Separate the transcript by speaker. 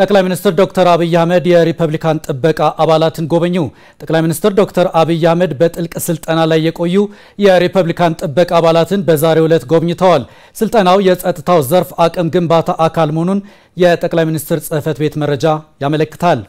Speaker 1: ጠቅላይ ሚኒስትር ዶክተር አብይ አህመድ የሪፐብሊካን ጥበቃ አባላትን ጎበኙ። ጠቅላይ ሚኒስትር ዶክተር አብይ አህመድ በጥልቅ ስልጠና ላይ የቆዩ የሪፐብሊካን ጥበቃ አባላትን በዛሬው ዕለት ጎብኝተዋል። ስልጠናው የጸጥታው ዘርፍ አቅም ግንባታ አካል መሆኑን የጠቅላይ ሚኒስትር ጽህፈት ቤት መረጃ ያመለክታል።